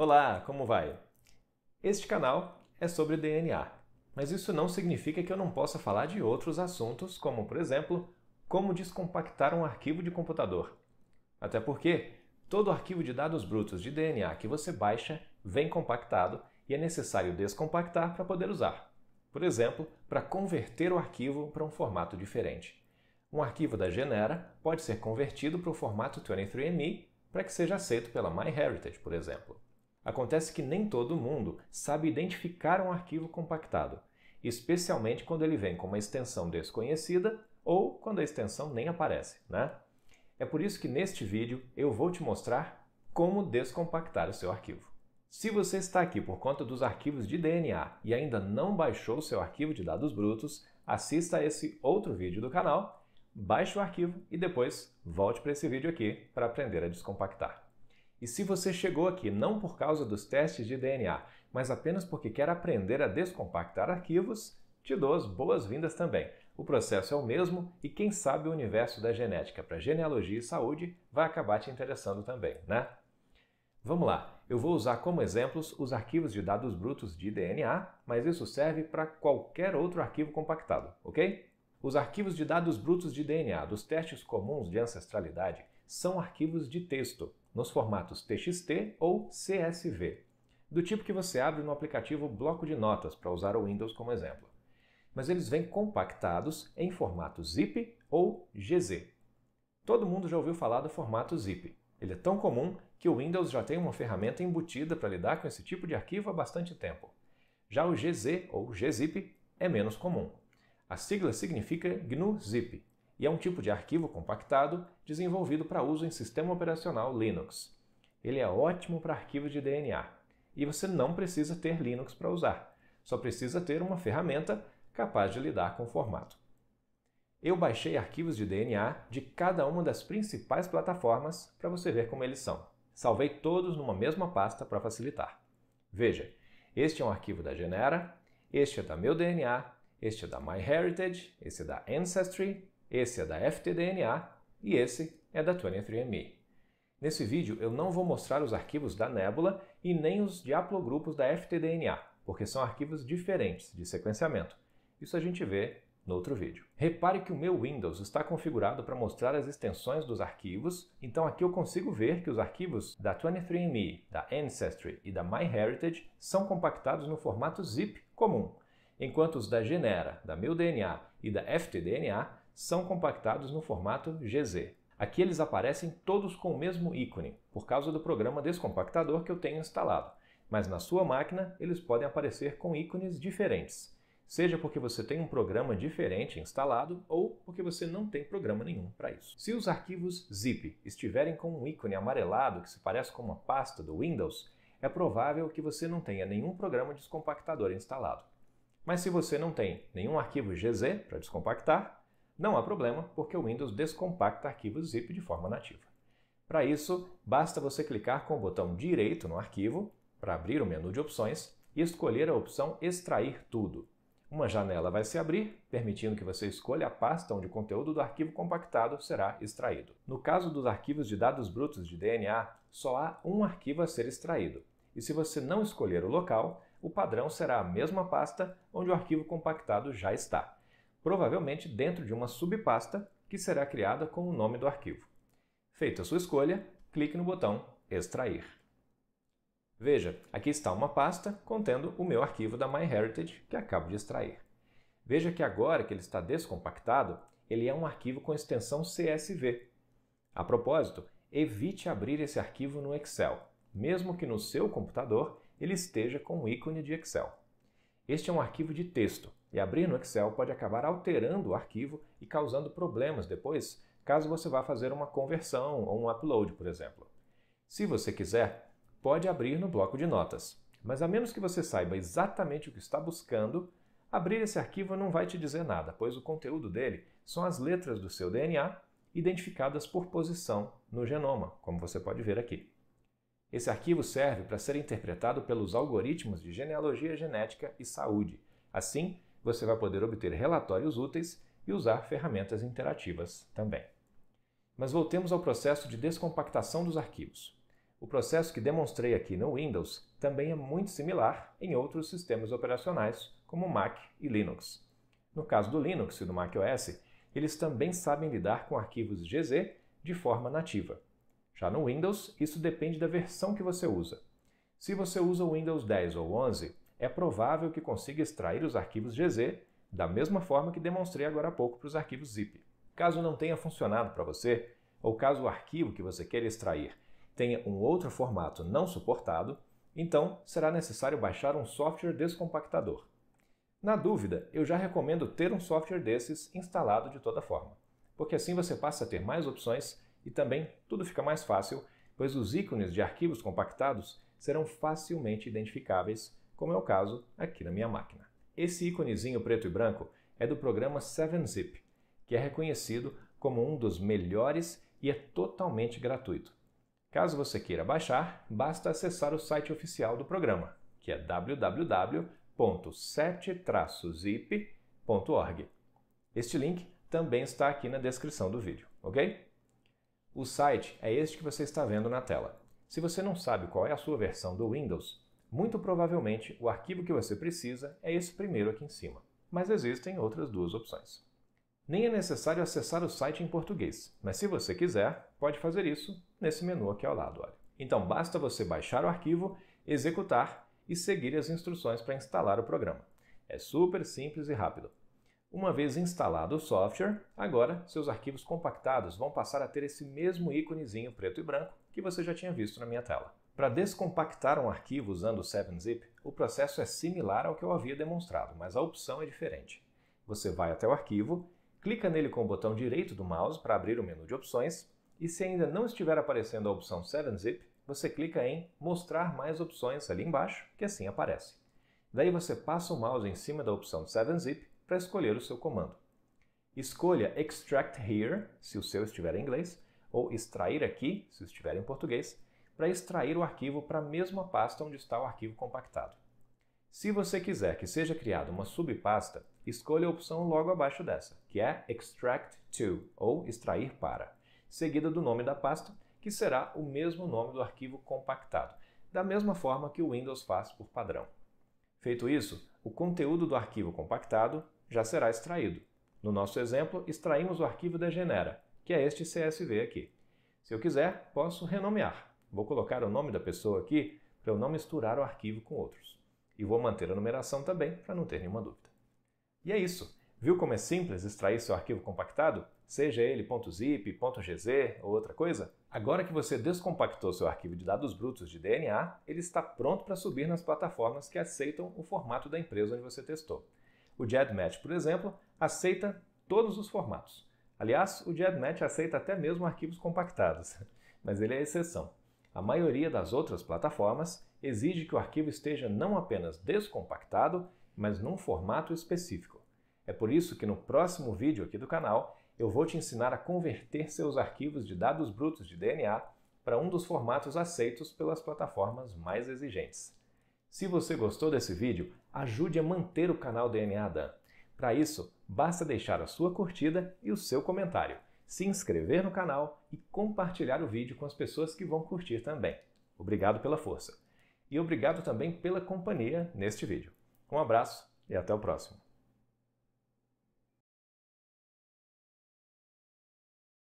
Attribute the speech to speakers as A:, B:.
A: Olá, como vai? Este canal é sobre DNA, mas isso não significa que eu não possa falar de outros assuntos, como, por exemplo, como descompactar um arquivo de computador. Até porque todo arquivo de dados brutos de DNA que você baixa vem compactado e é necessário descompactar para poder usar. Por exemplo, para converter o arquivo para um formato diferente. Um arquivo da Genera pode ser convertido para o formato 23andMe para que seja aceito pela MyHeritage, por exemplo. Acontece que nem todo mundo sabe identificar um arquivo compactado, especialmente quando ele vem com uma extensão desconhecida ou quando a extensão nem aparece, né? É por isso que neste vídeo eu vou te mostrar como descompactar o seu arquivo. Se você está aqui por conta dos arquivos de DNA e ainda não baixou o seu arquivo de dados brutos, assista a esse outro vídeo do canal, baixe o arquivo e depois volte para esse vídeo aqui para aprender a descompactar. E se você chegou aqui não por causa dos testes de DNA, mas apenas porque quer aprender a descompactar arquivos, te dou as boas-vindas também. O processo é o mesmo e quem sabe o universo da genética para genealogia e saúde vai acabar te interessando também, né? Vamos lá, eu vou usar como exemplos os arquivos de dados brutos de DNA, mas isso serve para qualquer outro arquivo compactado, ok? Os arquivos de dados brutos de DNA dos testes comuns de ancestralidade são arquivos de texto, nos formatos TXT ou CSV, do tipo que você abre no aplicativo Bloco de Notas, para usar o Windows como exemplo. Mas eles vêm compactados em formato zip ou GZ. Todo mundo já ouviu falar do formato zip. Ele é tão comum que o Windows já tem uma ferramenta embutida para lidar com esse tipo de arquivo há bastante tempo. Já o GZ ou GZIP é menos comum. A sigla significa GNU Zip e é um tipo de arquivo compactado desenvolvido para uso em sistema operacional Linux. Ele é ótimo para arquivos de DNA e você não precisa ter Linux para usar, só precisa ter uma ferramenta capaz de lidar com o formato. Eu baixei arquivos de DNA de cada uma das principais plataformas para você ver como eles são. Salvei todos numa mesma pasta para facilitar. Veja, este é um arquivo da Genera, este é da meu DNA este é da MyHeritage, esse é da Ancestry, esse é da FTDNA e esse é da 23andMe. Nesse vídeo eu não vou mostrar os arquivos da Nebula e nem os diaplogrupos da FTDNA, porque são arquivos diferentes de sequenciamento. Isso a gente vê no outro vídeo. Repare que o meu Windows está configurado para mostrar as extensões dos arquivos, então aqui eu consigo ver que os arquivos da 23andMe, da Ancestry e da MyHeritage são compactados no formato zip comum, enquanto os da Genera, da meuDNA e da FTDNA são compactados no formato GZ. Aqui eles aparecem todos com o mesmo ícone, por causa do programa descompactador que eu tenho instalado, mas na sua máquina eles podem aparecer com ícones diferentes, seja porque você tem um programa diferente instalado ou porque você não tem programa nenhum para isso. Se os arquivos zip estiverem com um ícone amarelado que se parece com uma pasta do Windows, é provável que você não tenha nenhum programa descompactador instalado. Mas se você não tem nenhum arquivo GZ para descompactar, não há problema, porque o Windows descompacta arquivos zip de forma nativa. Para isso, basta você clicar com o botão direito no arquivo para abrir o menu de opções e escolher a opção Extrair tudo. Uma janela vai se abrir, permitindo que você escolha a pasta onde o conteúdo do arquivo compactado será extraído. No caso dos arquivos de dados brutos de DNA, só há um arquivo a ser extraído, e se você não escolher o local, o padrão será a mesma pasta onde o arquivo compactado já está, provavelmente dentro de uma subpasta que será criada com o nome do arquivo. Feita a sua escolha, clique no botão Extrair. Veja, aqui está uma pasta contendo o meu arquivo da MyHeritage que acabo de extrair. Veja que agora que ele está descompactado, ele é um arquivo com extensão CSV. A propósito, evite abrir esse arquivo no Excel. Mesmo que no seu computador, ele esteja com o ícone de Excel. Este é um arquivo de texto e abrir no Excel pode acabar alterando o arquivo e causando problemas depois, caso você vá fazer uma conversão ou um upload, por exemplo. Se você quiser, pode abrir no bloco de notas, mas a menos que você saiba exatamente o que está buscando, abrir esse arquivo não vai te dizer nada, pois o conteúdo dele são as letras do seu DNA identificadas por posição no genoma, como você pode ver aqui. Esse arquivo serve para ser interpretado pelos algoritmos de genealogia genética e saúde. Assim, você vai poder obter relatórios úteis e usar ferramentas interativas também. Mas voltemos ao processo de descompactação dos arquivos. O processo que demonstrei aqui no Windows também é muito similar em outros sistemas operacionais, como Mac e Linux. No caso do Linux e do macOS, eles também sabem lidar com arquivos GZ de forma nativa. Já no Windows, isso depende da versão que você usa. Se você usa o Windows 10 ou 11, é provável que consiga extrair os arquivos GZ da mesma forma que demonstrei agora há pouco para os arquivos zip. Caso não tenha funcionado para você, ou caso o arquivo que você queira extrair tenha um outro formato não suportado, então será necessário baixar um software descompactador. Na dúvida, eu já recomendo ter um software desses instalado de toda forma, porque assim você passa a ter mais opções e também tudo fica mais fácil, pois os ícones de arquivos compactados serão facilmente identificáveis, como é o caso aqui na minha máquina. Esse íconezinho preto e branco é do programa 7-Zip, que é reconhecido como um dos melhores e é totalmente gratuito. Caso você queira baixar, basta acessar o site oficial do programa, que é www.7-zip.org. Este link também está aqui na descrição do vídeo, ok? O site é este que você está vendo na tela. Se você não sabe qual é a sua versão do Windows, muito provavelmente o arquivo que você precisa é esse primeiro aqui em cima. Mas existem outras duas opções. Nem é necessário acessar o site em português, mas se você quiser, pode fazer isso nesse menu aqui ao lado. Olha. Então basta você baixar o arquivo, executar e seguir as instruções para instalar o programa. É super simples e rápido. Uma vez instalado o software, agora seus arquivos compactados vão passar a ter esse mesmo íconezinho preto e branco que você já tinha visto na minha tela. Para descompactar um arquivo usando o 7-zip, o processo é similar ao que eu havia demonstrado, mas a opção é diferente. Você vai até o arquivo, clica nele com o botão direito do mouse para abrir o menu de opções, e se ainda não estiver aparecendo a opção 7-zip, você clica em Mostrar mais opções ali embaixo, que assim aparece. Daí você passa o mouse em cima da opção 7-zip para escolher o seu comando. Escolha Extract Here, se o seu estiver em inglês, ou Extrair aqui, se estiver em português, para extrair o arquivo para a mesma pasta onde está o arquivo compactado. Se você quiser que seja criada uma subpasta, escolha a opção logo abaixo dessa, que é Extract to, ou Extrair para, seguida do nome da pasta, que será o mesmo nome do arquivo compactado, da mesma forma que o Windows faz por padrão. Feito isso, o conteúdo do arquivo compactado já será extraído. No nosso exemplo, extraímos o arquivo da Genera, que é este CSV aqui. Se eu quiser, posso renomear. Vou colocar o nome da pessoa aqui para eu não misturar o arquivo com outros. E vou manter a numeração também, para não ter nenhuma dúvida. E é isso. Viu como é simples extrair seu arquivo compactado? Seja ele .zip, .gz ou outra coisa? Agora que você descompactou seu arquivo de dados brutos de DNA, ele está pronto para subir nas plataformas que aceitam o formato da empresa onde você testou. O GEDmatch, por exemplo, aceita todos os formatos. Aliás, o GEDmatch aceita até mesmo arquivos compactados, mas ele é exceção. A maioria das outras plataformas exige que o arquivo esteja não apenas descompactado, mas num formato específico. É por isso que no próximo vídeo aqui do canal eu vou te ensinar a converter seus arquivos de dados brutos de DNA para um dos formatos aceitos pelas plataformas mais exigentes. Se você gostou desse vídeo, ajude a manter o canal DNA Dan. Para isso, basta deixar a sua curtida e o seu comentário, se inscrever no canal e compartilhar o vídeo com as pessoas que vão curtir também. Obrigado pela força. E obrigado também pela companhia neste vídeo. Um abraço e até o próximo.